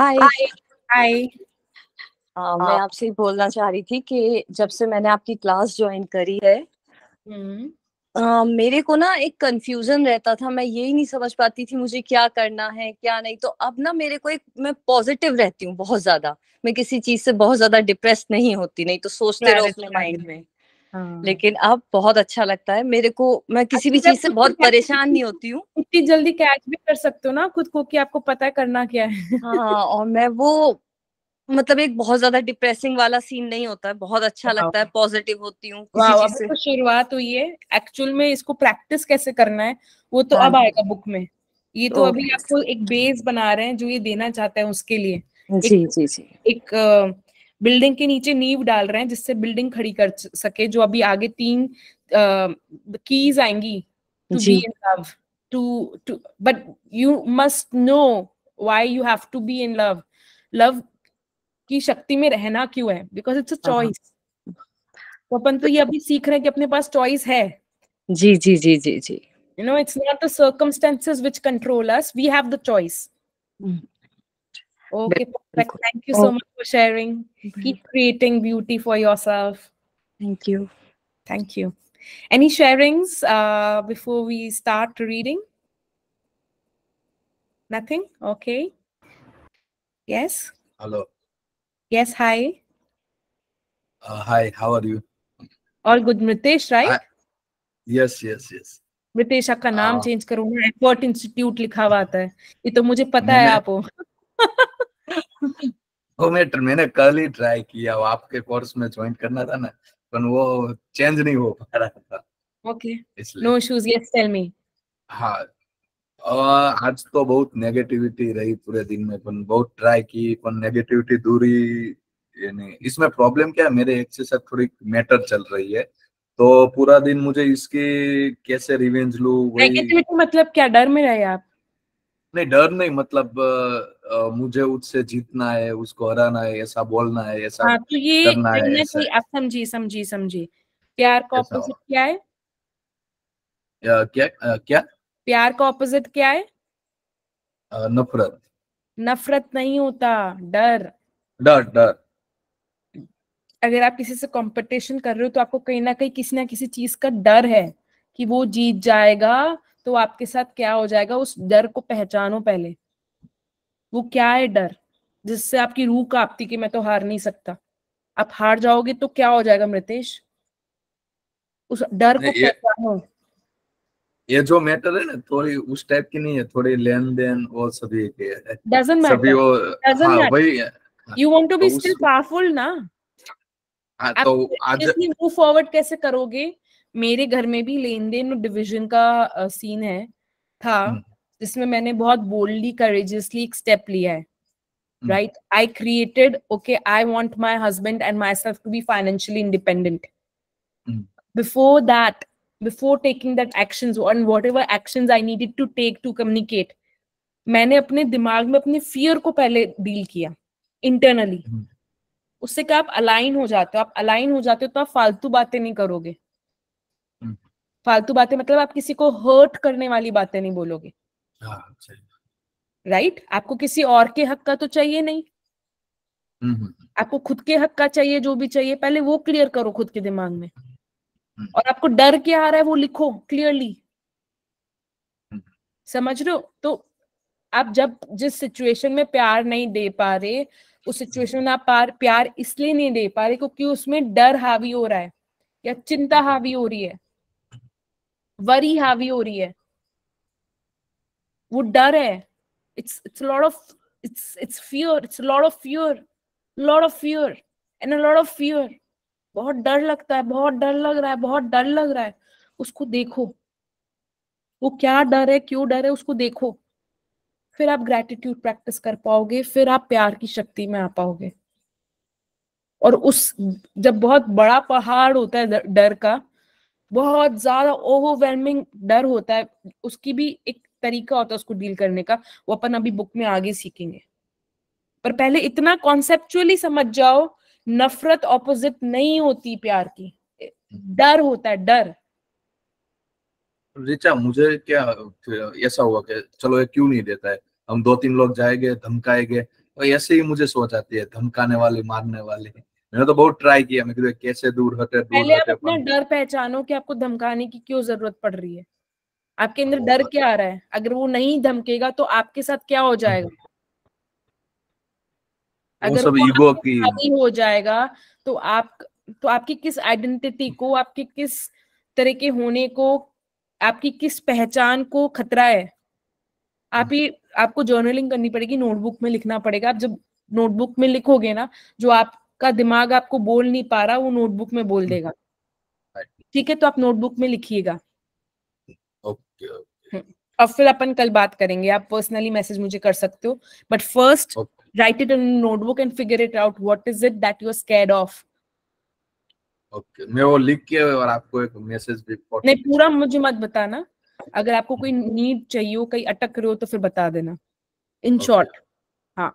हाय हाय uh, uh, मैं आपसे बोलना चाह रही थी कि जब से मैंने आपकी क्लास ज्वाइन करी है uh, मेरे को ना एक कंफ्यूजन रहता था मैं यही नहीं समझ पाती थी मुझे क्या करना है क्या नहीं तो अब ना मेरे को एक मैं पॉजिटिव रहती हूँ बहुत ज्यादा मैं किसी चीज से बहुत ज्यादा डिप्रेस नहीं होती नहीं तो सोचते रहो अपने माइंड में हाँ। लेकिन अब बहुत अच्छा लगता है मेरे को मैं किसी अच्छा, भी चीज से बहुत परेशान नहीं होती हूँ इतनी जल्दी कैच भी कर सकते हो ना खुद को कि आपको पता है करना क्या है हाँ और मैं वो मतलब एक बहुत ज्यादा डिप्रेसिंग वाला सीन नहीं होता है बहुत अच्छा लगता है पॉजिटिव होती हूँ तो शुरुआत हुई है एक्चुअल में इसको प्रैक्टिस कैसे करना है वो तो हाँ अब आएगा बुक में ये तो, तो अभी आपको एक बेस बना रहे हैं जो ये देना चाहता है उसके लिए जी जी जी एक बिल्डिंग के नीचे नींव डाल रहे हैं जिससे बिल्डिंग खड़ी कर सके जो अभी आगे तीन कीज uh, आएंगी to be in love to to but you must know why you have to be in love love की शक्ति में रहना क्यों है बिकॉज इट्स अ चॉइस तो अपन तो ये अभी सीख रहे हैं कि अपने पास चॉइस है जी जी जी जी जी you know it's not the circumstances which control us we have the choice Okay, perfect. Thank you so oh. much for sharing. Keep creating beauty for yourself. Thank you. Thank you. Any sharings uh, before we start reading? Nothing? Okay. Yes? Hello. Yes, hi. Uh, hi, how are you? All good, Mritesh, right? I, yes, yes, yes. Mitesh आपका name change. करूंगा effort Institute. लिखा हुआ आता है ये तो मुझे वो मैं मैंने कल ही ट्राई किया वो आपके कोर्स में ज्वाइन करना था ना पर वो चेंज नहीं हो पा रहा था okay no issues yes tell me आज तो बहुत नेगेटिविटी रही पूरे दिन में बहुत ट्राई की नेगेटिविटी दूरी यानी इसमें प्रॉब्लम क्या है मेरे एक्सरसाइज थोड़ी मैटर चल रही है तो पूरा दिन मुझे इसकी कैसे रिवेंज लू नेगेटिविटी मतलब क्या डर में रहे आप नहीं डर नहीं मतलब मुझे उससे जीतना है उसको हराना है ऐसा बोलना है ऐसा हाँ, तो ये करना है आप समझी समझी समझी प्यार का ऑपोजिट क्या है आ, क्या आ, क्या प्यार का ऑपोजिट क्या है आ, नफरत नफरत नहीं होता डर डर डर अगर आप किसी से कंपटीशन कर रहे हो तो आपको कहीं ना कहीं किसी ना किसी चीज का डर है कि वो जीत जाएगा तो आपके साथ क्या हो जाएगा उस डर को पहचानो पहले वो क्या है डर जिससे आपकी रूह कांपती कि मैं तो हार नहीं सकता आप हार जाओगे तो क्या हो जाएगा मृतेश उस डर को ये, ये जो मैटर है ना थोड़ी उस टाइप की नहीं है थोड़ी लेन देन और सभी के doesn't matter you want to be still powerful ना हाँ, तो आज मूव फॉरवर्ड कैसे करोगे मेरे घर में भी लेन देन और डिविजन का सीन है था हम्म। जिसमें मैंने बहुत बोल्डली करेजियसली एक स्टेप लिया है right I created okay I want my husband and myself to be financially independent before that before taking that action on whatever action I needed to take to communicate मैंने अपने दिमाग में अपने fear को पहले deal किया internally mm. उससे क्या आप अलाइन हो जाते हो आप अलाइन हो जाते हो तो आप फालतू बातें नहीं करोगे mm. फालतू बातें मतलब आप किसी को हर्ट करने वाली बातें नहीं बोलोगे हाँ, हाँ। Right right? आपको किसी और के हक का तो चाहिए नहीं हम्म, हम्म, हम्म। आपको खुद के हक का चाहिए जो भी चाहिए पहले वो क्लियर करो खुद के दिमाग में और आपको डर क्या आ रहा है वो लिखो क्लियरली समझ रहे हो तो आप जब जिस सिचुएशन में प्यार नहीं दे पा रहे उस सिचुएशन में आप प्यार प्यार इसलिए नहीं दे पा रहे क्योंकि उसमें डर हावी हो रहा है या चिंता हावी हो रही है वरी हावी हो रही है वो डर है it's it's lord of it's it's fear it's lord of fear lord of fear and lord of fear बहुत डर लगता है बहुत डर लग रहा है बहुत डर लग रहा है उसको देखो वो क्या डर है क्यों डर है उसको देखो फिर आप ग्रेटिट्यूड प्रैक्टिस कर पाओगे फिर आप प्यार की शक्ति में आ पाओगे और उस जब बहुत बड़ा पहाड़ होता है डर का बहुत ज्यादा ओवरवेलमिंग डर होता है उसकी भी एक तरीका होता है उसको डील करने का वो अपन अभी बुक में आगे सीखेंगे पर पहले इतना कॉन्सेप्चुअली समझ जाओ नफरत ऑपोजिट नहीं होती प्यार की डर होता है डर रिचा मुझे क्या ऐसा हुआ कि चलो ये क्यों नहीं देता है हम दो तीन लोग जाएंगे धमकाएंगे और ऐसे ही मुझे सोच आती है धमकाने वाले मारने वाले मैंने तो बहुत ट्राई किया मैं कैसे दूर हटे दूर पहले हटे, आप अपना डर पहचानो कि आपको धमकाने की क्यों जरूरत पड़ रही है आपके अंदर डर क्या आ रहा है अगर वो नहीं धमकेगा तो आपके साथ क्या हो जाएगा अगर सब की हो जाएगा तो आप तो आपकी किस आइडेंटिटी को आपके किस तरह के होने को आपकी किस पहचान को खतरा है आप ही आपको जर्नलिंग करनी पड़ेगी नोटबुक में लिखना पड़ेगा आप जब नोटबुक में लिखोगे ना जो आपका दिमाग आपको बोल नहीं पा रहा वो नोटबुक में बोल देगा ठीक है तो आप नोटबुक में लिखिएगा Hmm. अब फिर अपन कल बात करेंगे आप पर्सनली मैसेज मुझे कर सकते हो but first write it in notebook and figure it out what is it that you are scared of okay मैं वो लिख के और आपको एक मैसेज भी नहीं पूरा मुझे मत बताना अगर आपको कोई नीड चाहिए हो कहीं अटक रहे हो तो फिर बता देना इन शॉर्ट हाँ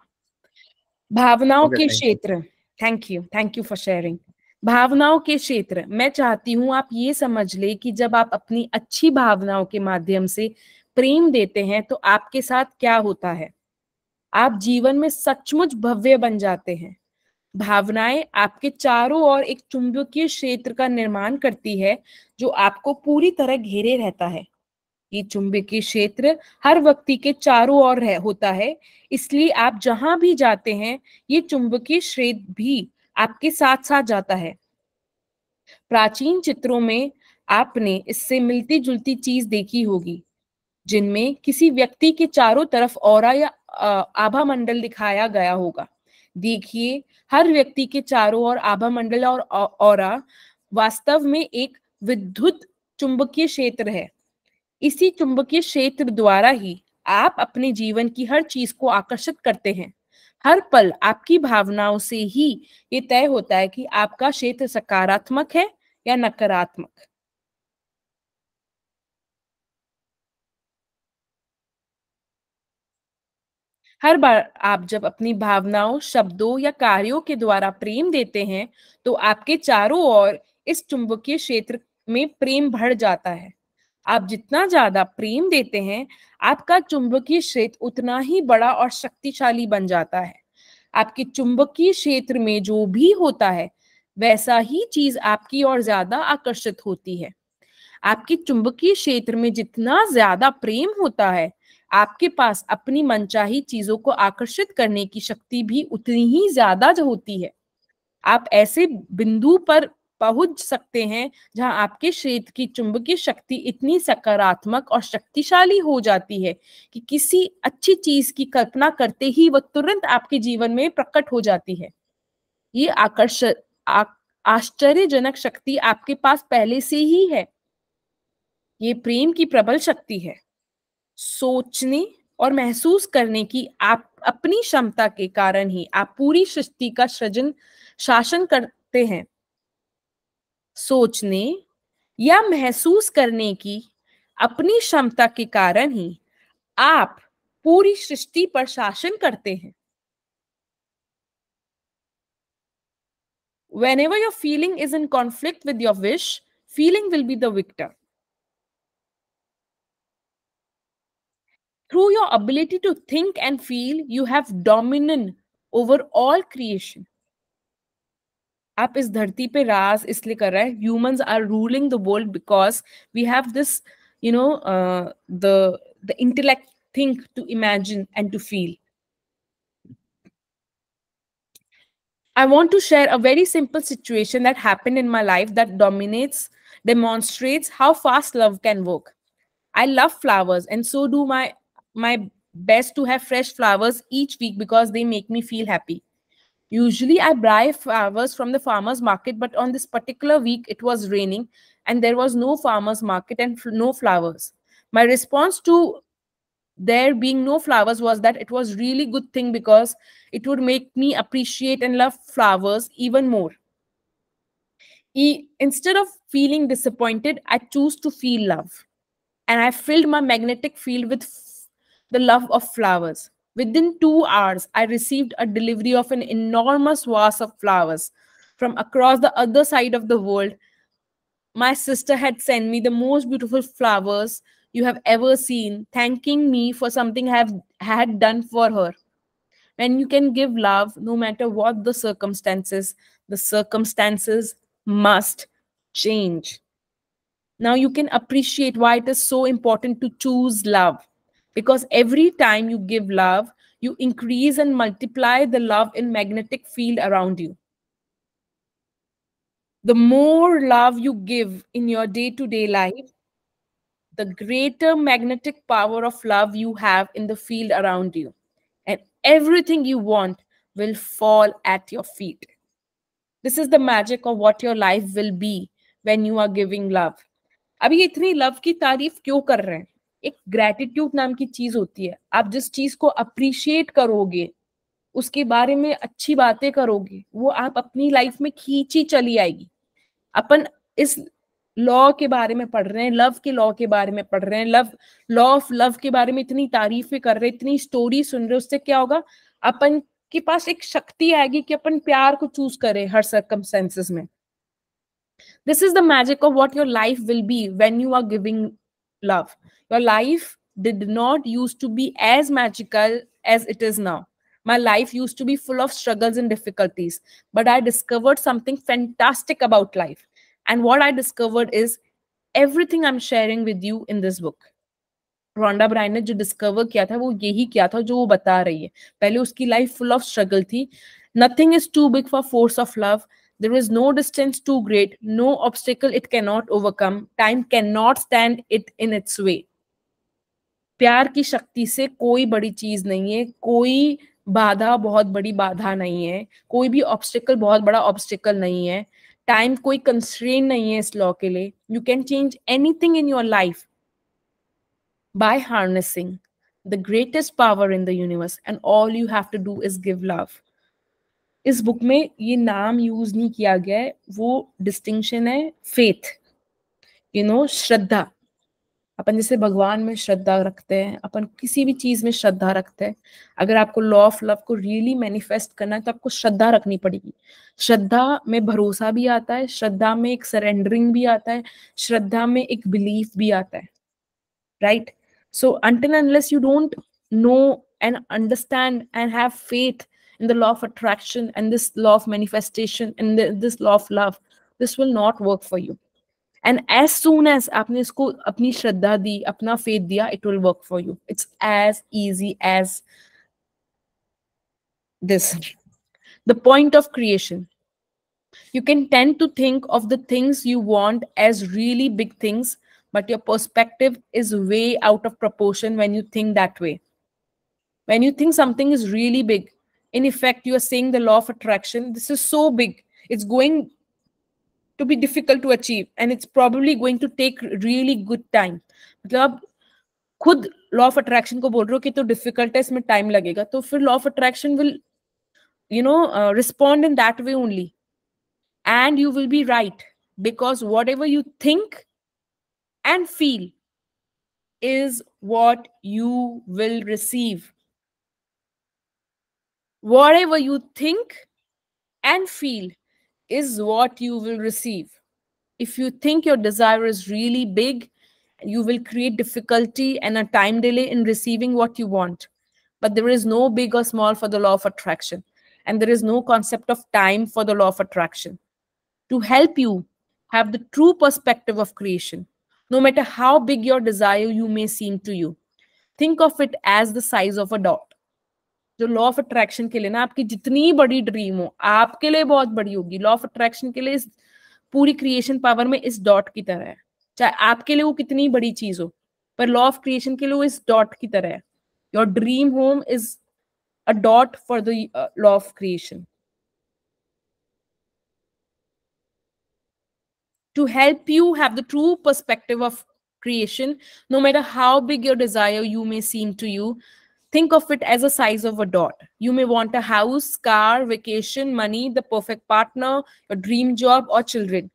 भावनाओं okay, के क्षेत्र thank you thank you for sharing भावनाओं के क्षेत्र मैं चाहती हूँ आप ये समझ ले कि जब आप अपनी अच्छी भावनाओं के माध्यम से प्रेम देते हैं तो आपके साथ क्या होता है आप जीवन में सचमुच भव्य बन जाते हैं भावनाएं आपके चारों ओर एक चुंबकीय क्षेत्र का निर्माण करती है जो आपको पूरी तरह घेरे रहता है ये चुंबकीय क्षेत्र हर व्यक्ति के चारों ओर होता है इसलिए आप जहां भी जाते हैं ये चुंबकीय क्षेत्र भी आपके साथ साथ जाता है प्राचीन चित्रों में आपने इससे मिलती जुलती चीज देखी होगी जिनमें किसी व्यक्ति के चारों तरफ और या आभा मंडल दिखाया गया होगा देखिए हर व्यक्ति के चारों ओर आभा मंडल और और वास्तव में एक विद्युत चुंबकीय क्षेत्र है इसी चुंबकीय क्षेत्र द्वारा ही आप अपने जीवन की हर चीज को आकर्षित करते हैं हर पल आपकी भावनाओं से ही ये तय होता है कि आपका क्षेत्र सकारात्मक है या नकारात्मक हर बार आप जब अपनी भावनाओं शब्दों या कार्यों के द्वारा प्रेम देते हैं तो आपके चारों ओर इस चुंबकीय क्षेत्र में प्रेम भर जाता है आप जितना ज्यादा प्रेम देते हैं आपका चुंबकीय क्षेत्र उतना ही बड़ा और शक्तिशाली बन जाता है आपके चुंबकीय क्षेत्र में जो भी होता है वैसा ही चीज आपकी और ज्यादा आकर्षित होती है आपके चुंबकीय क्षेत्र में जितना ज्यादा प्रेम होता है आपके पास अपनी मनचाही चीजों को आकर्षित करने की शक्ति भी उतनी ही ज्यादा होती है आप ऐसे बिंदु पर पहुंच सकते हैं जहां आपके क्षेत्र की चुंबकीय शक्ति इतनी सकारात्मक और शक्तिशाली हो जाती है कि किसी अच्छी चीज की कल्पना करते ही वह तुरंत आपके जीवन में प्रकट हो जाती है ये आकर्षक आश्चर्यजनक शक्ति आपके पास पहले से ही है ये प्रेम की प्रबल शक्ति है सोचने और महसूस करने की आप अपनी क्षमता के कारण ही आप पूरी सृष्टि का सृजन शासन करते हैं सोचने या महसूस करने की अपनी क्षमता के कारण ही आप पूरी सृष्टि पर शासन करते हैं whenever your feeling is in conflict with your wish feeling will be the victor through your ability to think and feel you have dominion over all creation आप is धरती पे राज इसलिए कर रहा है humans are ruling the world because we have this you know the the intellect think to imagine and I want to share a very simple situation that happened in my life that dominates, demonstrates how fast love can work. I love flowers, and so do my my best to have fresh flowers each week because they make me feel happy. Usually I buy flowers from the farmer's market, but on this particular week it was raining and there was no farmer's market and no flowers. My response to there being no flowers was that it was really good thing because it would make me appreciate and love flowers even more. E Instead of feeling disappointed, I choose to feel love. And I filled my magnetic field with the love of flowers. Within two hours, I received a delivery of an enormous vase of flowers from across the other side of the world. My sister had sent me the most beautiful flowers you have ever seen, thanking me for something I have had done for her. When you can give love, no matter what the circumstances, the circumstances must change. Now you can appreciate why it is so important to choose love because every time you give love you increase and multiply the love in magnetic field around you the more love you give in your day-to-day -day life the greater magnetic power of love you have in the field around you and everything you want will fall at your feet this is the magic of what your life will be when you are giving love अभी इतनी love की तारीफ क्यों कर रहे हैं एक gratitude नाम की चीज होती है आप जिस चीज को अप्रिशिएट करोगे उसके बारे में अच्छी बातें करोगे वो आप अपनी लाइफ में खींची चली आएगी अपन इस लॉ के बारे में पढ़ रहे हैं लव के लॉ के बारे में पढ़ रहे हैं लव लॉ ऑफ लव के बारे में इतनी तारीफें कर रहे इतनी स्टोरी सुन रहे उससे क्या होगा अपन के पास एक शक्ति आएगी कि अपन प्यार को चूज करें हर सर्कमस्टेंसेस में this is the magic of what your life will be when you are giving love your life did not used to be as magical as it is now my life used to be full of struggles and difficulties but i discovered something fantastic about life and what i discovered is everything i'm sharing with you in this book Rhonda Byrne ने जो discover किया था वो यही किया था जो वो बता रही है पहले उसकी लाइफ फुल ऑफ स्ट्रगल थी nothing is too big for force of love There is no distance too great, no obstacle it cannot overcome. Time cannot stand it in its way. प्यार की शक्ति से कोई बड़ी चीज नहीं है कोई बाधा बहुत बड़ी बाधा नहीं है कोई भी ऑब्स्टिकल बहुत बड़ा ऑब्स्टिकल नहीं है टाइम कोई कंस्ट्रेन नहीं है इस लॉ के लिए you can change anything in your life by harnessing the greatest power in the universe and all you have to do is give love इस बुक में ये नाम यूज नहीं किया गया है वो डिस्टिंक्शन है फेथ यू नो श्रद्धा अपन जैसे भगवान में श्रद्धा रखते हैं अपन किसी भी चीज में श्रद्धा रखते हैं अगर आपको लॉ ऑफ लव को रियली मैनिफेस्ट करना है तो आपको श्रद्धा रखनी पड़ेगी श्रद्धा में भरोसा भी आता है श्रद्धा में एक सरेंडरिंग भी आता है श्रद्धा में एक बिलीफ भी आता है right so until unless you don't know and understand and have faith In the law of attraction and this law of manifestation and the, this law of love this will not work for you and as soon as आपने इसको अपनी श्रद्धा दी अपना faith दिया it will work for you it's as easy as this the point of creation you can tend to think of the things you want as really big things but your perspective is way out of proportion when you think that way when you think something is really big in effect you are saying the law of attraction this is so big it's going to be difficult to achieve and it's probably going to take really good time मतलब खुद law of attraction को बोल रहे हो कि तो difficult है इसमें टाइम लगेगा तो फिर law of attraction will you know respond in that way only and you you be right because whatever you think and feel is what you will receive Whatever you think and feel is what you will receive. If you think your desire is really big, you will create difficulty and a time delay in receiving what you want. But there is no big or small for the law of attraction. And there is no concept of time for the law of attraction. To help you have the true perspective of creation, no matter how big your desire you may seem to you, think of it as the size of a dot. जो law of attraction के लिए ना आपकी जितनी बड़ी dream हो आपके लिए बहुत बड़ी होगी लॉ ऑफ अट्रैक्शन के लिए इस पूरी क्रिएशन पावर में इस डॉट की तरह है चाहे आपके लिए वो कितनी बड़ी चीज हो पर लॉ ऑफ क्रिएशन के लिए वो इस डॉट की तरह है your dream home is a dot for the law of creation to help you have the true perspective of creation, no matter how big your desire you may seem to you, think of it as a size of a dot. You may want a house, car, vacation, money, the perfect partner, your dream job, or children.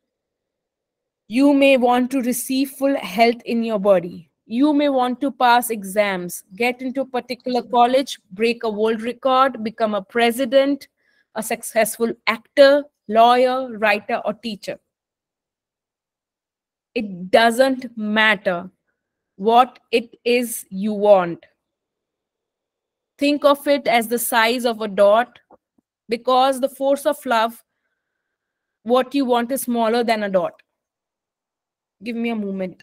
You may want to receive full health in your body. You may want to pass exams, get into a particular college, break a world record, become a president, a successful actor, lawyer, writer, or teacher. It doesn't matter what it is you want Think of it as the size of a dot because the force of love, what you want is smaller than a dot. Give me a moment.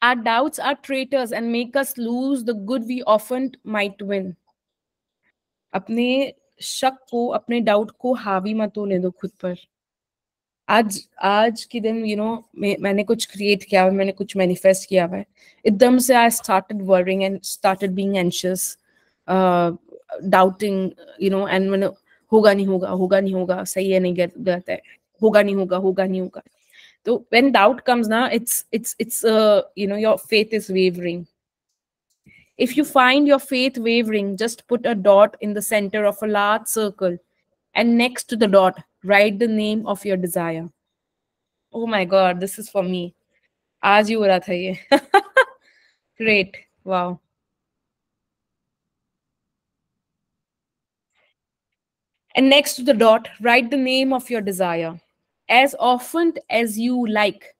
Our doubts are traitors and make us lose the good we often might win. अपने शक को अपने doubt को हावी मत होने दो खुद पर आज आज के दिन यू you नो know, मैंने कुछ क्रिएट किया हुआ मैंने कुछ मैनिफेस्ट किया हुआ है एकदम से I started worrying and started being anxious doubting you know and मैंने होगा नहीं होगा होगा नहीं होगा सही है नहीं गलत है होगा नहीं होगा होगा नहीं होगा so when doubt comes now it's it's it's uh, you know your faith is wavering if you find your faith wavering just put a dot in the center of a large circle and next to the dot write the name of your desire oh my god this is for me As you were raha great wow and next to the dot write the name of your desire as often as you like.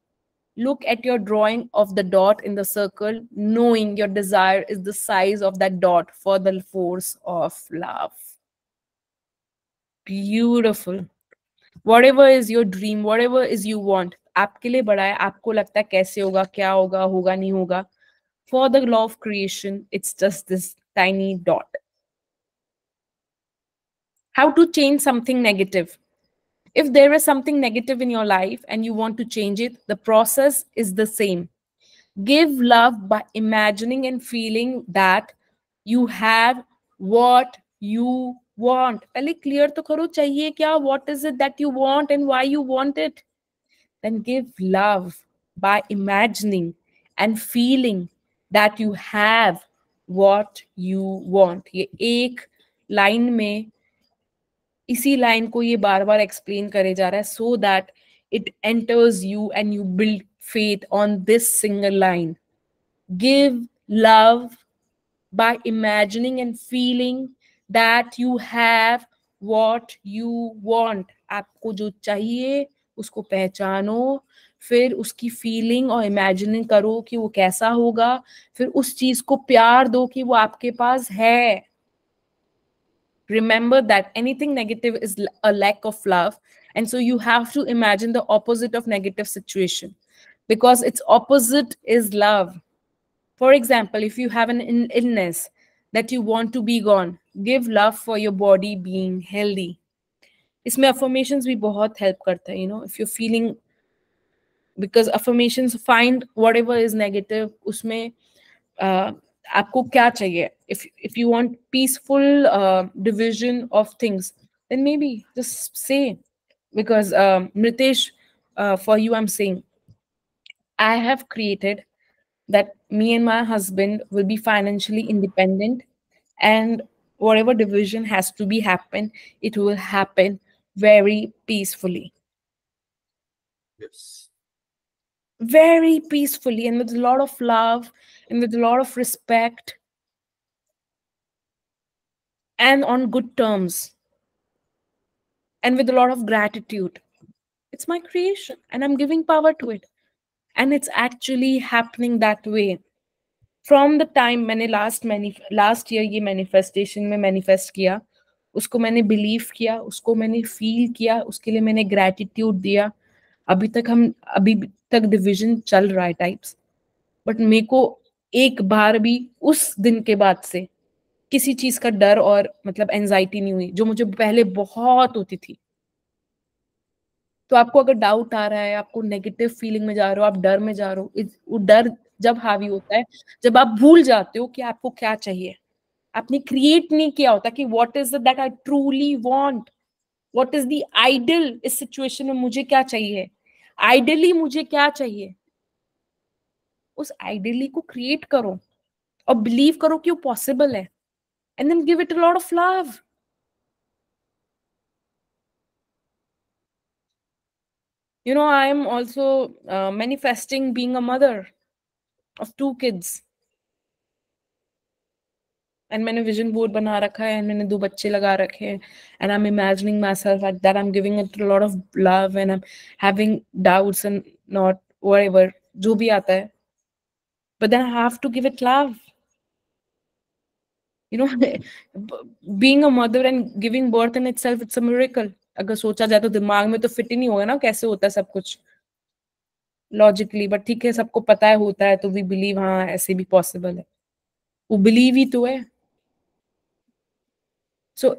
Look at your drawing of the dot in the circle, knowing your desire is the size of that dot for the force of love. Beautiful. Whatever is your dream, whatever is you want, आपके लिए बड़ा है आपको लगता है कैसे होगा क्या होगा होगा नहीं होगा For the law of creation it's just this tiny dot how to change something if there is something negative in your life and you want to change it, the process is the same. Give love by imagining and feeling that you have what you want. पहले clear to करो चाहिए क्या? What is it that you want and why you want it? Then give love by imagining and feeling that you have what you want. ये एक line में इसी line को ये बार बार एक्सप्लेन करे जा रहा है so that it enters you and you build faith on this single line give love by imagining and feeling that you have what you want आपको जो चाहिए उसको पहचानो फिर उसकी फीलिंग और इमेजिनिंग करो कि वो कैसा होगा फिर उस चीज को प्यार दो कि वो आपके पास है remember that anything negative is a lack of love and so you have to imagine the opposite of negative situation because its opposite is love for example if you have an illness that you want to be gone give love for your body being healthy इसमें affirmations भी बहुत help karta है you know if you're feeling because affirmations find whatever is negative उसमें uh, if क्या चाहिए if if you want peaceful division of things then maybe just say because Mritesh for you I am that me and my husband will be financially independent and whatever division has to be happen it will happen very peacefully yes very peacefully and with a lot of love and with a lot of respect and on good terms and with a lot of gratitude. It's my creation and I'm giving power to it. And it's actually happening that way. From the time मैंने last many last year ये manifestation में manifest किया usko many belief किया usko many feel किया उसके लिए gratitude दिया अभी तक हम अभी तक division चल रहा types but meko एक बार भी उस दिन के बाद से किसी चीज का डर और मतलब एंजाइटी नहीं हुई जो मुझे पहले बहुत होती थी तो आपको अगर डाउट आ रहा है आपको नेगेटिव फीलिंग में जा रहे हो आप डर में जा रहे हो वो डर जब हावी होता है जब आप भूल जाते हो कि आपको क्या चाहिए आपने क्रिएट नहीं किया होता कि what is that I truly want what is the ideal इस सिचुएशन में मुझे क्या चाहिए आइडली मुझे क्या चाहिए उस आइडियली को क्रिएट करो और बिलीव करो कि वो पॉसिबल है and then give it a lot of love you know I am also manifesting uh, manifesting a mother of two kids and मैंने विजन बोर्ड बना रखा है एंड मैंने दो बच्चे लगा रखे हैं and I am imagining myself at that I am giving it lot of love and I am having doubts and not वर जो भी आता है but then I have to give it love. You know, being a mother and giving birth in itself, it's a miracle. अगर सोचा जाए तो दिमाग में तो फिट ही नहीं होगा ना कैसे होता है सब कुछ लॉजिकली बट ठीक है सबको पता है होता है तो वी बिलीव हाँ ऐसे भी पॉसिबल है वो बिलीव ही तो है so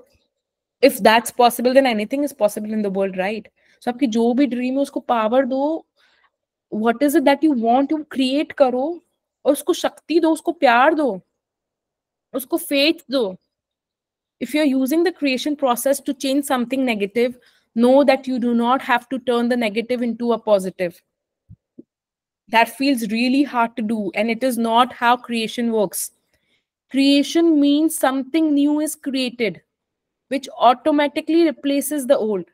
if that's possible then anything is possible in the world right so आपकी जो भी ड्रीम है उसको पावर दो what is it that you want you create करो और उसको शक्ति दो उसको प्यार दो उसको फेथ दो if you're using the creation process to change something negative know that you do not have to turn the negative into a positive that feels really hard to do and it is not how creation works creation means something new is created which automatically replaces the old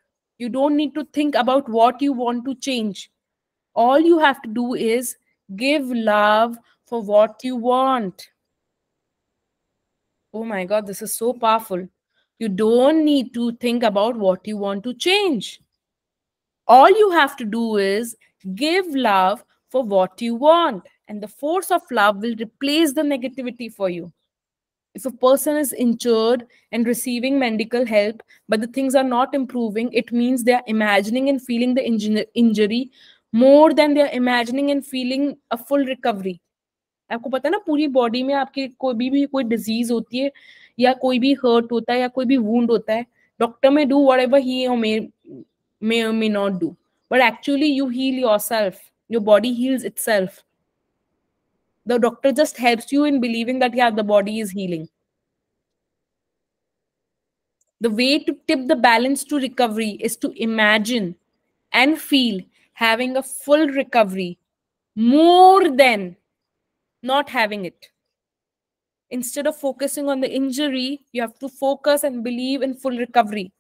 you don't need to think about what you want to change all you have to do is give love for what you want. Oh my God, this is so powerful. You don't need to think about what you want to change. All you have to do is give love for what you want, and the force of love will replace the negativity for you. If a person is injured and receiving medical help, but the things are not improving, it means they are imagining and feeling the injury more than they are imagining and feeling a full recovery. आपको पता है ना पूरी body में आपकी कोई भी, भी कोई डिजीज होती है या कोई भी हर्ट होता है या कोई भी वूंड होता है डॉक्टर में do whatever he may may not do but actually you heal yourself your body heals itself the doctor just help you in believing that या the body is healing the way to tip the balance to recovery is to imagine and feel having a full recovery more than not having it. Instead of focusing on the injury, you have to focus and believe in full recovery.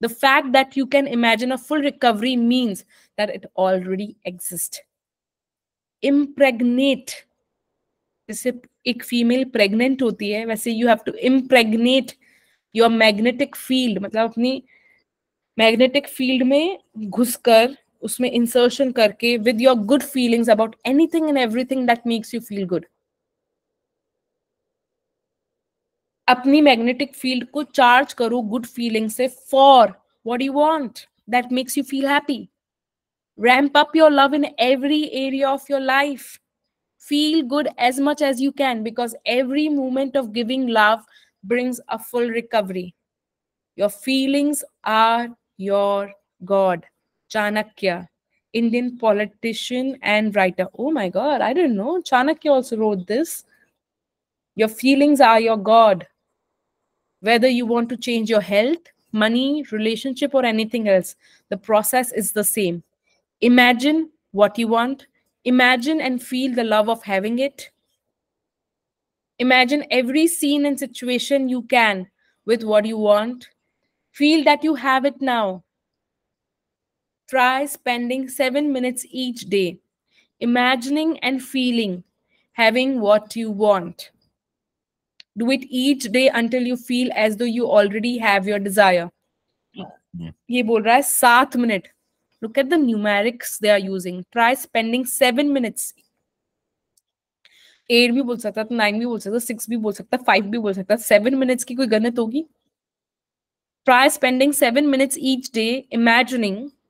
The fact that you can imagine a full recovery means that it already exists. Impregnate. जैसे एक female pregnant होती है वैसे you have to impregnate your magnetic field मतलब अपनी magnetic field में घुसकर उसमें इंसर्शन करके with your good feelings about anything and everything that makes you feel good अपनी मैग्नेटिक फील्ड को चार्ज करो गुड फीलिंग से for what you want that makes you feel happy ramp up your love in every area of your life feel good as much as you can because every moment of giving love brings a full recovery your feelings are your god Chanakya, Indian politician and writer. Oh my God, I didn't know. Chanakya also wrote this. Your feelings are your God. Whether you want to change your health, money, relationship, or anything else, the process is the same. Imagine what you want, imagine and feel the love of having it. Imagine every scene and situation you can with what you want. Feel that you have it now. Try spending seven minutes each day imagining and feeling having what you want. Do it each day until you feel as though you already have your desire. ये बोल रहा है सात minute look at the numerics they are using try spending seven minutes Eight भी बोल सकता है nine भी बोल सकता है भी बोल सकता है भी बोल सकता है सेवन की कोई गणित होगी try spending seven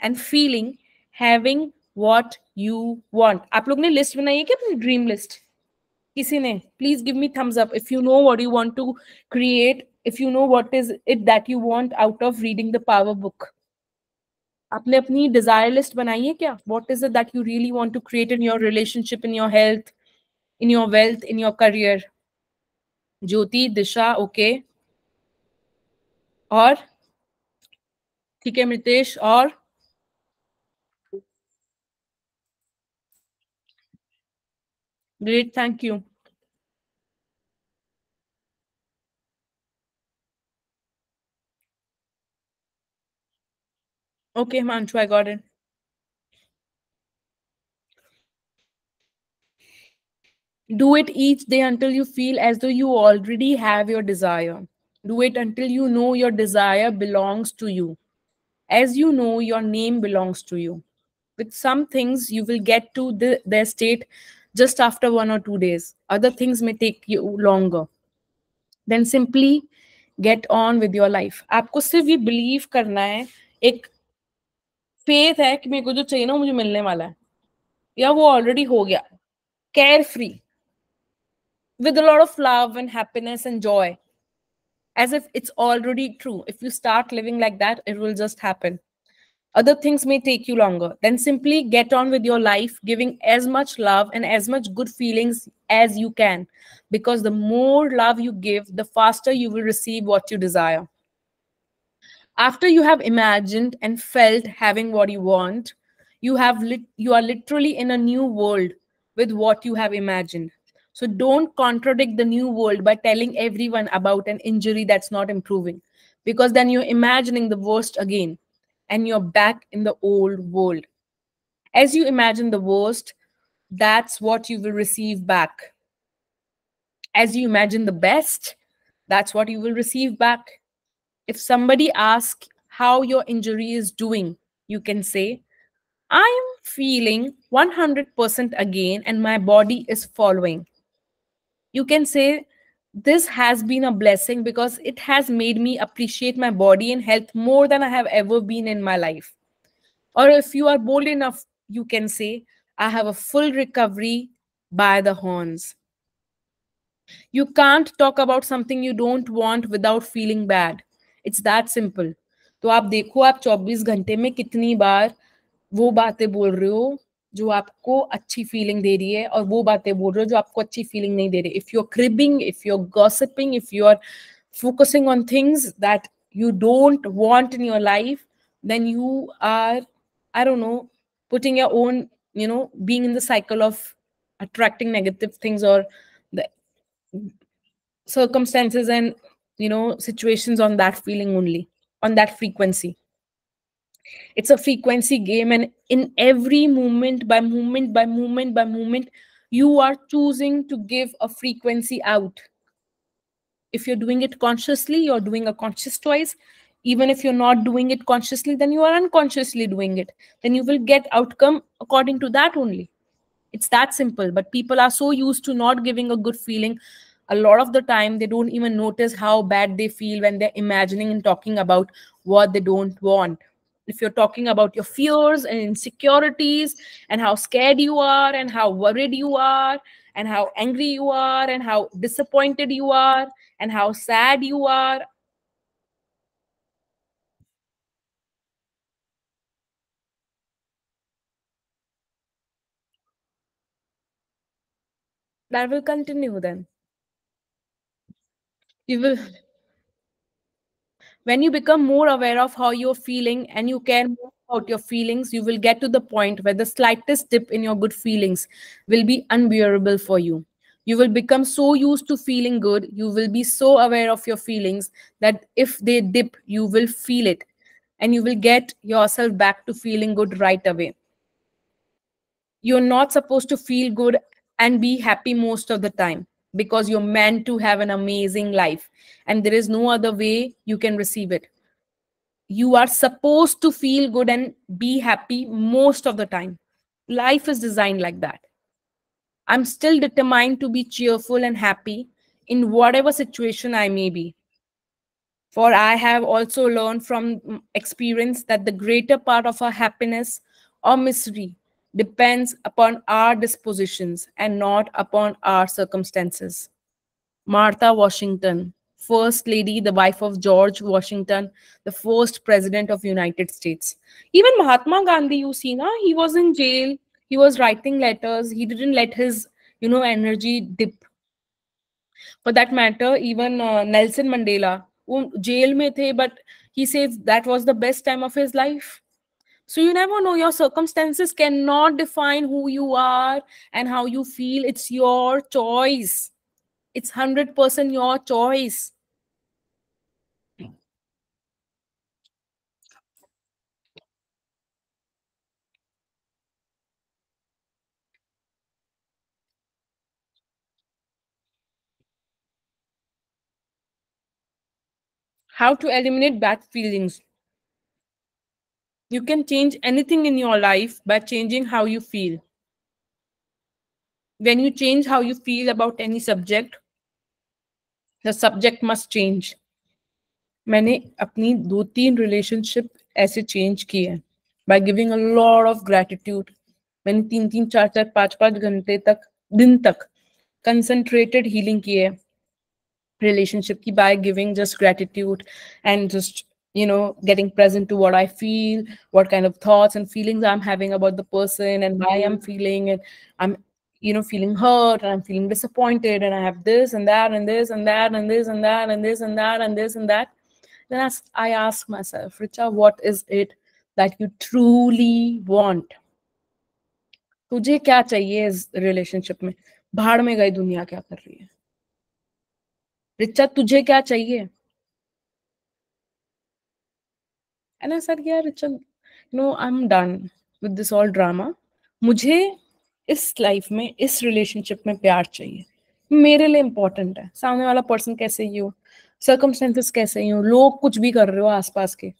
and feeling having what you want आप लोग ने लिस्ट बनाई है क्या अपनी ड्रीम लिस्ट किसी ने please give me thumbs up if you know what you want to create if you know what is it that you want out of reading the power book आपने अपनी desire list बनाई है क्या what is it that you really want to create in your relationship in your health in your wealth in your career Jyoti Disha okay okay. और ठीक है मितेश और Great, thank you. Okay, Manchu, I got it. Do it each day until you feel as though you already have your desire. Do it until you know your desire belongs to you. As you know, your name belongs to you. With some things, you will get to the, their state just after one or two days. Other things may take you longer. Then simply get on with your life. आपको सिर्फ ये believe करना है एक faith है कि मेरे को जो चाहिए ना मुझे मिलने वाला है या वो already हो गया care with a lot of love and happiness and joy as if it's already true if you start living like that it will just happen other things may take you longer. Then simply get on with your life, giving as much love and as much good feelings as you can. Because the more love you give, the faster you will receive what you desire. After you have imagined and felt having what you want, you have lit- you are literally in a new world with what you have imagined. So don't contradict the new world by telling everyone about an injury that's not improving because then you're imagining the worst again and you're back in the old world. As you imagine the worst, that's what you will receive back. As you imagine the best, that's what you will receive back. If somebody asks how your injury is doing, you can say, I'm feeling 100% again and my body is following. You can say, this has been a blessing because it has made me appreciate my body and health more than I have ever been in my life. Or if you are bold enough, you can say, I have a full recovery by the horns. You can't talk about something you don't want without feeling bad. It's that simple. So आप देखो आप 24 घंटे में कितनी बार वो बातें बोल रहे हो जो आपको अच्छी फीलिंग दे रही है और वो बातें बोल रहे हो जो आपको अच्छी फीलिंग नहीं दे रही if you are cribbing if you are gossiping if you are focusing on things that you don't want in your life then you are I don't know putting your own you know being in the cycle of attracting negative things और circumstances and you know situation on that feeling only on that frequency it's a frequency game and in every movement by movement by movement by movement you are choosing to give a frequency out if you're doing it consciously you're doing a conscious choice even if you're not doing it consciously then you are unconsciously doing it then you will get outcome according to that only it's that simple but people are so used to not giving a good feeling a lot of the time they don't even notice how bad they feel when they're imagining and talking about what they don't want if you're talking about your fears and insecurities and how scared you are and how worried you are and how angry you are and how disappointed you are and how sad you are that will continue then you will when you become more aware of how you're feeling and you care more about your feelings, you will get to the point where the slightest dip in your good feelings will be unbearable for you. You will become so used to feeling good, you will be so aware of your feelings that if they dip, you will feel it and you will get yourself back to feeling good right away. You're not supposed to feel good and be happy most of the time because you're meant to have an amazing life and there is no other way you can receive it you are supposed to feel good and be happy most of the time life is designed like that i'm still determined to be cheerful and happy in whatever situation i may be for i have also learned from experience that the greater part of our happiness or misery depends upon our dispositions and not upon our circumstances. Martha Washington, First Lady, the wife of George Washington, the first President of United States. Even Mahatma Gandhi, you see, na, he was in jail. He was writing letters. He didn't let his, you know, energy dip. For that matter, even uh, Nelson Mandela, jail mein the, but he says that was the best time of his life. So you never know. Your circumstances cannot define who you are and how you feel. It's your choice. It's 100% your choice. How to eliminate bad feelings you can change anything in your life by changing how you feel. When you change how you feel about any subject, the subject must change. मैंने अपनी दो तीन relationship ऐसे change की है by giving a lot of gratitude मैंने तीन तीन चार चार पाँच पाँच घंटे तक दिन तक कंसंट्रेटेड हीलिंग की है रिलेशनशिप की by giving just gratitude and just you know getting present to what i feel what kind of thoughts and feelings i'm having about the person and why i'm feeling and i'm you know feeling hurt and i'm feeling disappointed and i have this and that and this and that and this and that and this and that and this and that then i ask myself richa what is it that you truly want तुझे क्या चाहिए इस relationship में भाड़ में गई दुनिया क्या कर रही है रिचा तुझे क्या चाहिए एंड आई सेड यार चल no I am done with this all drama मुझे इस लाइफ में इस रिलेशनशिप में प्यार चाहिए मेरे लिए इंपॉर्टेंट है सामने वाला पर्सन कैसे ही हो सर्कमस्टेंसेस कैसे ही हो लोग कुछ भी कर रहे हो आसपास के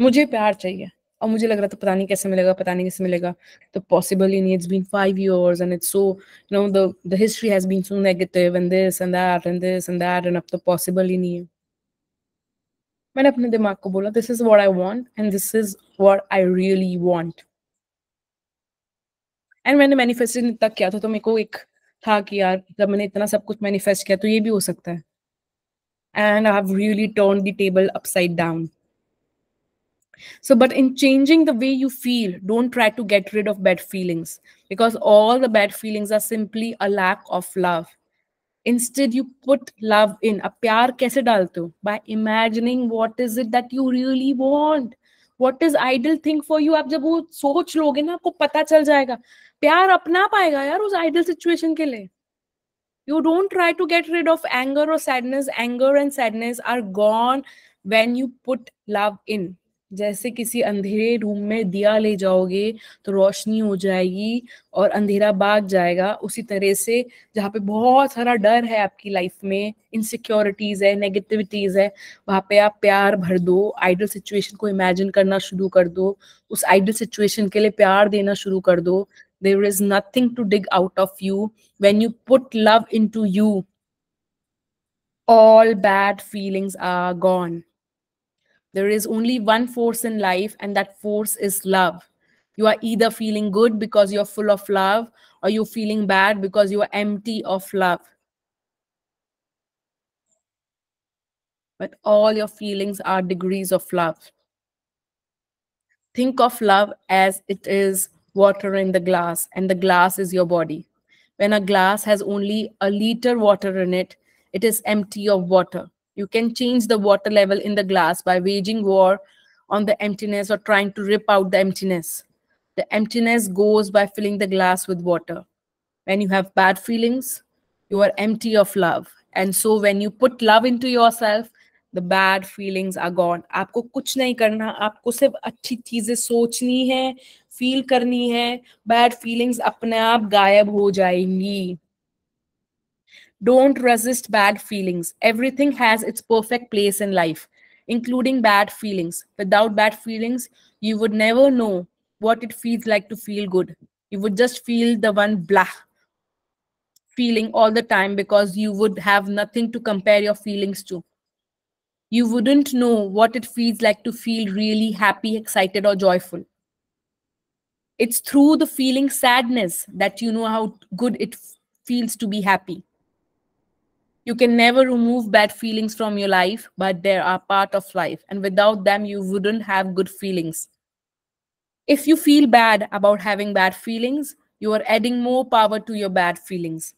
मुझे प्यार चाहिए और मुझे लग रहा था पता नहीं कैसे मिलेगा पता नहीं कैसे मिलेगा तो पॉसिबल ही नहीं it's been five years and it's so you know the history has been so negative and this and that and this and that and अब तो पॉसिबल ही नहीं है मैंने अपने दिमाग को बोला this is what I want and this is what I really want and मैंने मैनिफेस्ट तक किया था तो मेरे को एक था कि यार जब मैंने इतना सब कुछ मैनिफेस्ट किया तो ये भी हो सकता है and I have really turn the table upside down So, but in changing the way you feel, don't try to get rid of bad feelings because all the bad feelings are simply a lack of love. instead you put love in A pyar kaise dalte ho by imagining what is it that you really want What is ideal thing for you? Ab jab wo soch loge na, ना pata chal jayega. जाएगा apna अपना पाएगा us ideal situation ke liye. you don't try to get rid of anger or sadness anger and sadness are gone when you put love in जैसे किसी अंधेरे room में दिया ले जाओगे तो रोशनी हो जाएगी और अंधेरा भाग जाएगा उसी तरह से जहाँ पे बहुत सारा डर है आपकी लाइफ में इनसिक्योरिटीज़ है नेगेटिविटीज़ है वहाँ पे आप प्यार भर दो आइडल सिचुएशन को इमेजिन करना शुरू कर दो उस आइडल सिचुएशन के लिए प्यार देना शुरू कर दो there is nothing to dig out of you when you put love into you all bad feelings are gone There is only one force in life, and that force is love. You are either feeling good because you're full of love, or you're feeling bad because you are empty of love. But all your feelings are degrees of love. Think of love as it is water in the glass, and the glass is your body. When a glass has only a liter water in it, it is empty of water. You can change the water level in the glass by waging war on the emptiness or trying to rip out the emptiness. The emptiness goes by filling the glass with water. When you have bad feelings, you are empty of love. And so when you put love into yourself, the bad feelings are gone. आपको कुछ नहीं करना आपको सिर्फ अच्छी चीजें सोचनी है फील करनी है बैड फीलिंग्स अपने आप गायब हो जाएंगी don't resist bad feelings. Everything has its perfect place in life, including bad feelings. Without bad feelings, you would never know what it feels like to feel good. You would just feel the one blah feeling all the time because you would have nothing to compare your feelings to. You wouldn't know what it feels like to feel really happy, excited, or joyful. It's through the feeling sadness that you know how good it feels to be happy. You can never remove bad feelings from your life, but they are part of life. And without them, you wouldn't have good feelings. If you feel bad about having bad feelings, you are adding more power to your bad feelings.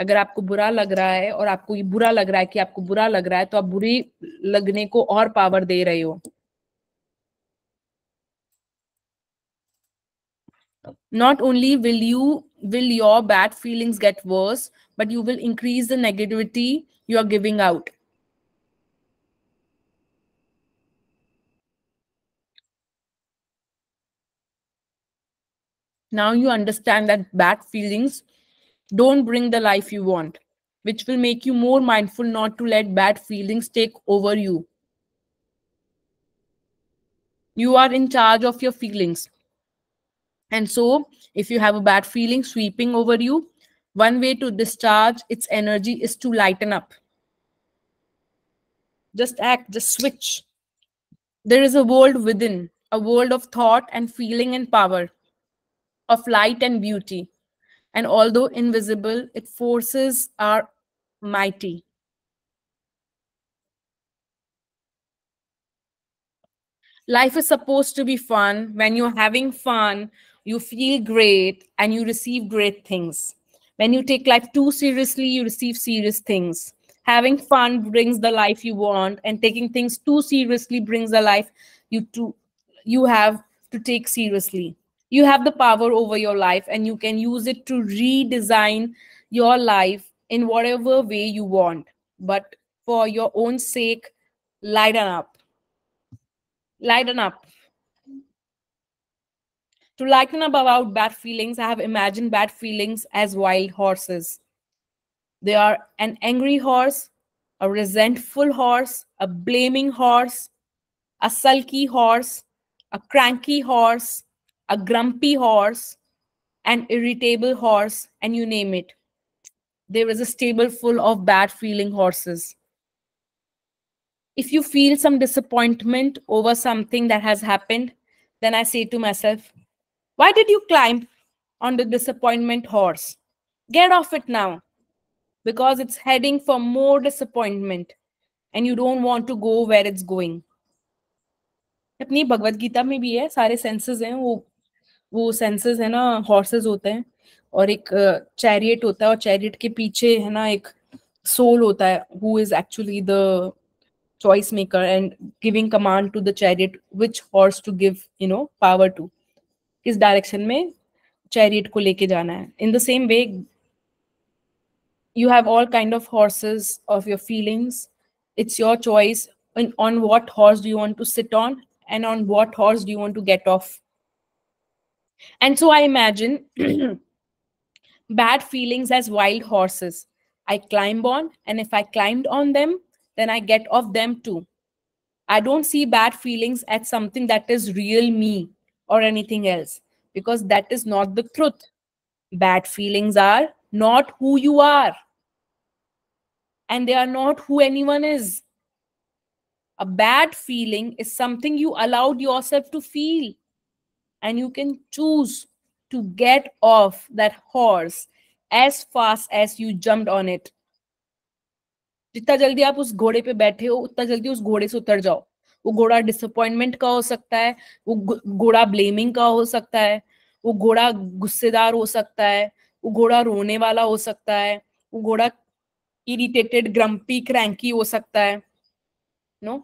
अगर आपको बुरा लग रहा है और आपको ये बुरा लग रहा है कि आपको बुरा लग रहा है तो आप बुरी लगने को और पावर दे रहे हो not only will you will your bad feelings get worse, but you will increase the negativity you are giving out. Now you understand that bad feelings don't bring the life you want, which will make you more mindful not to let bad feelings take over you. You are in charge of your feelings. And so if you have a bad feeling sweeping over you, one way to discharge its energy is to lighten up. Just act, just switch. There is a world within, a world of thought and feeling and power, of light and beauty. And although invisible, its forces are mighty. Life is supposed to be fun. When you're having fun, you feel great, and you receive great things. When you take life too seriously, you receive serious things. Having fun brings the life you want, and taking things too seriously brings the life you to you have to take seriously. You have the power over your life, and you can use it to redesign your life in whatever way you want. But for your own sake, lighten up. Lighten up. To lighten up about bad feelings, I have imagined bad feelings as wild horses. They are an angry horse, a resentful horse, a blaming horse, a sulky horse, a cranky horse, a grumpy horse, an irritable horse, and you name it. There is a stable full of bad feeling horses. If you feel some disappointment over something that has happened, then I say to myself, why did you climb on the disappointment horse? Get off it now because it's heading for more disappointment and you don't want to go where it's going. अपनी भगवत गीता में भी है सारे senses हैं वो वो senses है ना हॉर्सेस होते हैं और एक चैरियट होता है और चैरियट के पीछे है ना एक सोल होता है who is actually the choice maker and giving command to the chariot which horse to give you know power to किस डायरेक्शन में चैरियट को लेके जाना है in the same way you have all kind of horses of your feelings it's your choice on what horse do you want to sit on and on what horse do you want to get off and so i imagine bad feelings as wild horses i climb on and if i climbed on them then i get off them too i don't see bad feelings as something that is real me or anything else because that is not the truth. Bad feelings are not who you are, and they are not who anyone is. A bad feeling is something you allowed yourself to feel, and you can choose to get off that horse as fast as you jumped on it. जितना जल्दी आप उस घोड़े पे बैठे हो उतना जल्दी उस घोड़े से उतर जाओ वो घोड़ा डिसअपॉइंटमेंट का हो सकता है वो घोड़ा ब्लेमिंग का हो सकता है वो घोड़ा गुस्सेदार हो सकता है वो घोड़ा रोने वाला हो सकता है वो घोड़ा इरिटेटेड ग्रम्पी क्रैंकी हो सकता है नो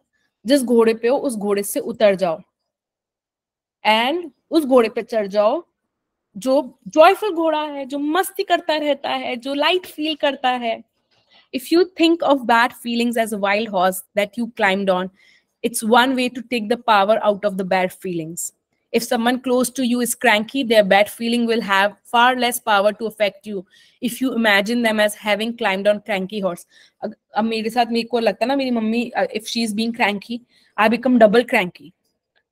जिस घोड़े पे हो उस घोड़े से उतर जाओ एंड उस घोड़े पे चढ़ जाओ जो जॉयफुल घोड़ा है जो मस्ती करता रहता है जो लाइट फील करता है if you think of bad feelings as a wild horse that you climbed on It's one way to take the power out of the bad feelings. If someone close to you is cranky, their bad feeling will have far less power to affect you if you imagine them as having climbed on cranky horse. अब मेरे if she's being cranky, I become double cranky.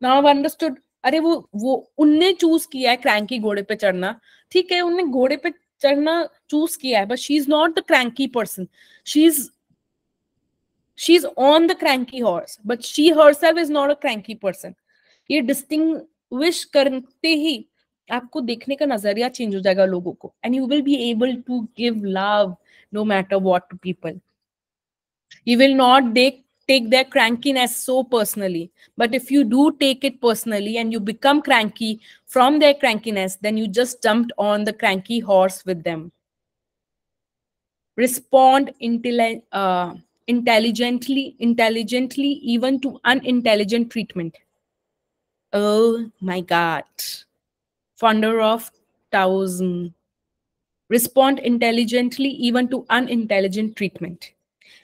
Now I've understood. अरे वो वो उनने choose किया है cranky घोड़े पे चढ़ना ठीक है उनने घोड़े पे चढ़ना चूज किया है but she is not the cranky person she is she's on the cranky horse but she herself is not a cranky person ये distinguish करते ही आपको देखने का नजरिया चेंज हो जाएगा लोगों को and you will be able to give love no matter what to people you will not देख take their crankiness so personally. But if you do take it personally and you become cranky from their crankiness, then you just jumped on the cranky horse with them. Respond until. Uh, intelligently intelligently even to unintelligent treatment oh my god founder of taoism respond intelligently even to unintelligent treatment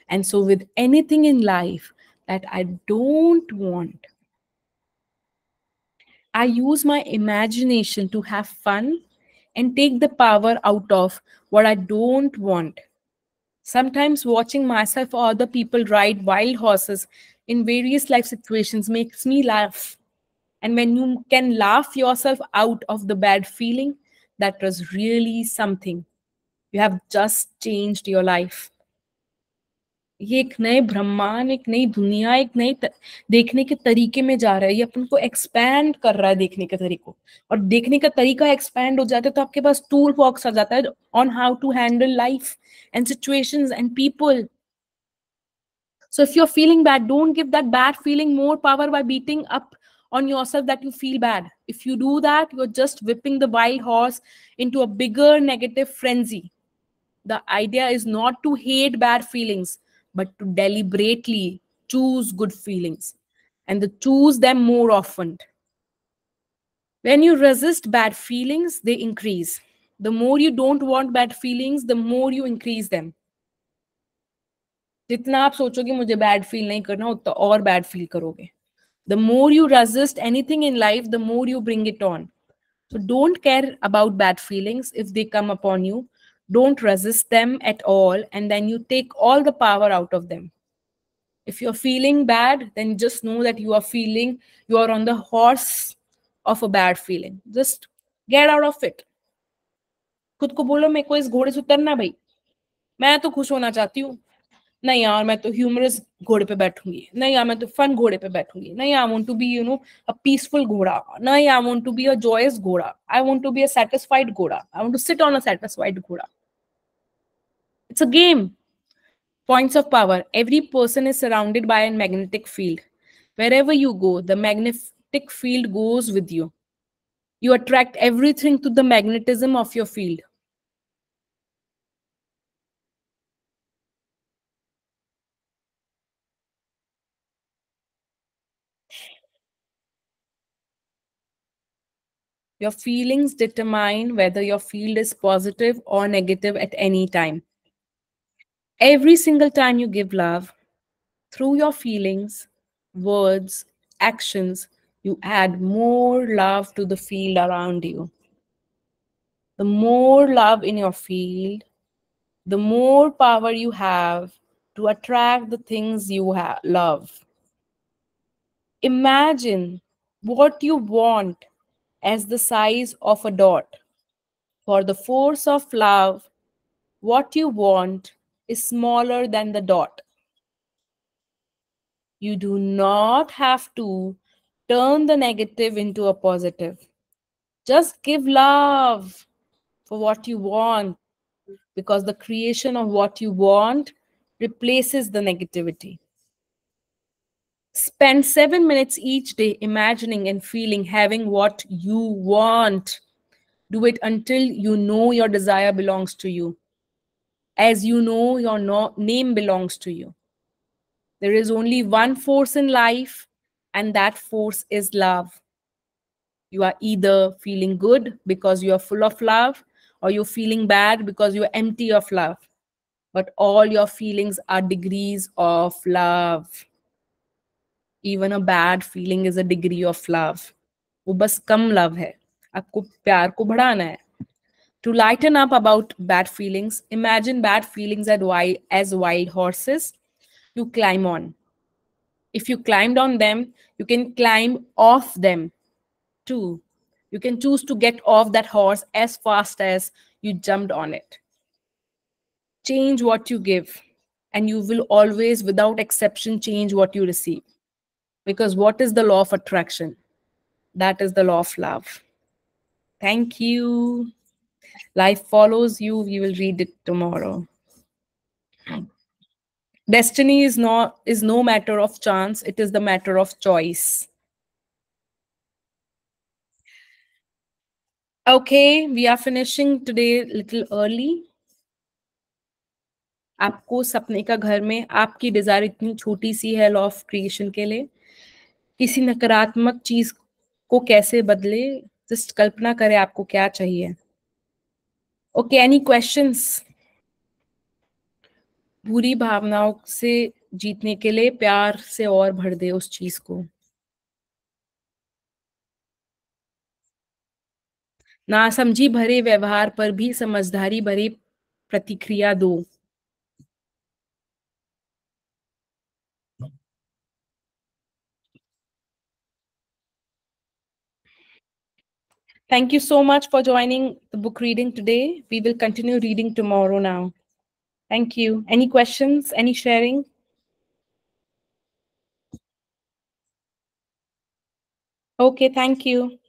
and so with anything in life that i don't want i use my imagination to have fun and take the power out of what i don't want Sometimes watching myself or other people ride wild horses in various life situations makes me laugh. And when you can laugh yourself out of the bad feeling, that was really something. You have just changed your life. ये एक नए ब्रह्मांड एक नई दुनिया एक नए देखने के तरीके में जा रहा है ये अपन को एक्सपैंड कर रहा है देखने के तरीको और देखने का तरीका एक्सपैंड हो जाता है तो आपके पास टूल बॉक्स आ जाता है on how to handle life and situation and people so if you are feeling bad don't give that bad feeling more power by beating up on yourself that you feel bad if you do that you're just whipping the wild horse into a bigger negative frenzy the idea is not to hate bad feelings but to deliberately choose good feelings and to choose them more often. When you resist bad feelings, they increase. The more you don't want bad feelings, the more you increase them. जितना आप सोचोगे मुझे bad feel नहीं करना उतना और bad feel करोगे the more you resist anything in life the more you bring it on so don't care about bad feelings if they come upon you don't resist them at all and then you take all the power out of them if you're feeling bad then just know that you are feeling you are on the horse of a bad feeling just get out of it खुद को बोलो मेरे को इस घोड़े से उतरना भाई मैं तो खुश होना चाहती हूँ नहीं यार मैं तो ह्यूमरस घोड़े पे बैठूंगी नहीं यार मैं तो फन घोड़े पे बैठूंगी नहीं I want to be you know a peaceful घोड़ा नहीं I want to be a joyous घोड़ा I want to be a satisfied घोड़ा I want to sit on a satisfied घोड़ा it's a game. Points of power. Every person is surrounded by a magnetic field. Wherever you go, the magnetic field goes with you. You attract everything to the magnetism of your field. Your feelings determine whether your field is positive or negative at any time. Every single time you give love, through your feelings, words, actions, you add more love to the field around you. The more love in your field, the more power you have to attract the things you love. Imagine what you want as the size of a dot. For the force of love, what you want is smaller than the dot. You do not have to turn the negative into a positive. Just give love for what you want because the creation of what you want replaces the negativity. Spend seven minutes each day imagining and feeling having what you want. Do it until you know your desire belongs to you. As you know, your no name belongs to you. There is only one force in life, and that force is love. You are either feeling good because you are full of love, or you're feeling bad because you're empty of love. But all your feelings are degrees of love. Even a bad feeling is a degree of love. वो बस कम love है आपको प्यार को बढ़ाना है to lighten up about bad feelings, imagine bad feelings as wild horses you climb on. If you climbed on them, you can climb off them too. You can choose to get off that horse as fast as you jumped on it. Change what you give, and you will always, without exception, change what you receive. Because what is the law of attraction? That is the law of love. Thank you. Life follows you, you will read it tomorrow. Destiny is not is no matter of chance, it is the matter of choice. Okay, we are finishing today little early. आपको सपने का घर में आपकी Dzire इतनी छोटी सी है law of creation के लिए किसी नकारात्मक चीज को कैसे बदले जस्ट कल्पना करें आपको क्या चाहिए ओके एनी क्वेश्चंस बुरी भावनाओं से जीतने के लिए प्यार से और भर दे उस चीज को नासमझी भरे व्यवहार पर भी समझदारी भरी प्रतिक्रिया दो Thank you so much for joining the book reading today. We will continue reading tomorrow now. Thank you. Any questions? Any sharing? Okay, thank you.